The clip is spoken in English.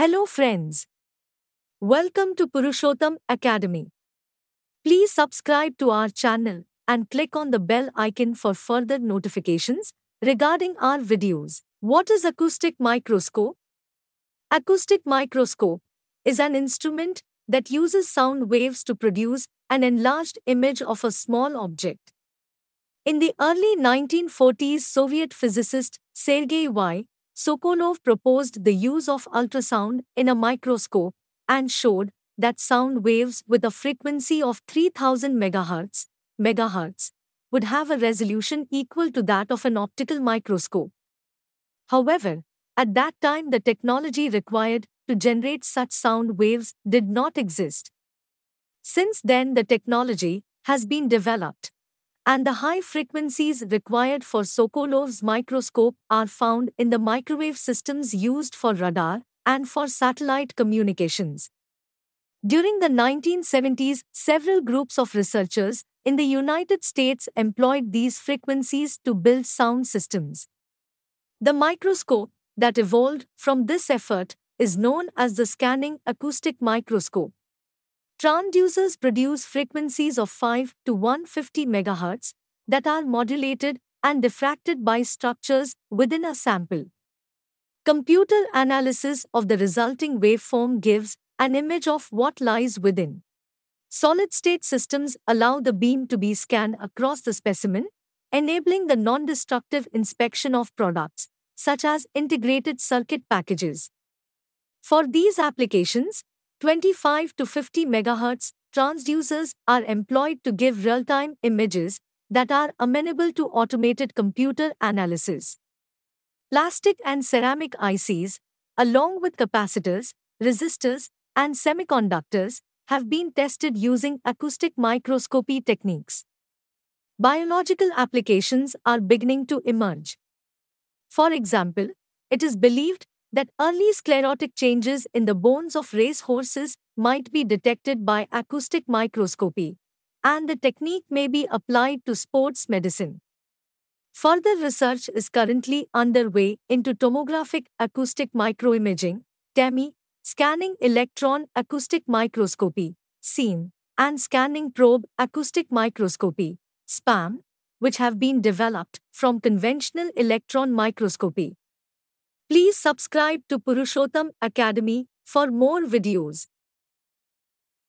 Hello, friends. Welcome to Purushottam Academy. Please subscribe to our channel and click on the bell icon for further notifications regarding our videos. What is acoustic microscope? Acoustic microscope is an instrument that uses sound waves to produce an enlarged image of a small object. In the early 1940s, Soviet physicist Sergei Y. Sokolov proposed the use of ultrasound in a microscope and showed that sound waves with a frequency of 3000 MHz, megahertz would have a resolution equal to that of an optical microscope. However, at that time the technology required to generate such sound waves did not exist. Since then the technology has been developed and the high frequencies required for Sokolov's microscope are found in the microwave systems used for radar and for satellite communications. During the 1970s, several groups of researchers in the United States employed these frequencies to build sound systems. The microscope that evolved from this effort is known as the scanning acoustic microscope. Transducers produce frequencies of 5 to 150 MHz that are modulated and diffracted by structures within a sample. Computer analysis of the resulting waveform gives an image of what lies within. Solid state systems allow the beam to be scanned across the specimen, enabling the non destructive inspection of products, such as integrated circuit packages. For these applications, 25 to 50 MHz transducers are employed to give real-time images that are amenable to automated computer analysis. Plastic and ceramic ICs, along with capacitors, resistors, and semiconductors, have been tested using acoustic microscopy techniques. Biological applications are beginning to emerge. For example, it is believed that early sclerotic changes in the bones of race horses might be detected by acoustic microscopy, and the technique may be applied to sports medicine. Further research is currently underway into tomographic acoustic microimaging, TEMI, scanning electron acoustic microscopy, SEAM, and scanning probe acoustic microscopy, SPAM, which have been developed from conventional electron microscopy. Please subscribe to Purushottam Academy for more videos.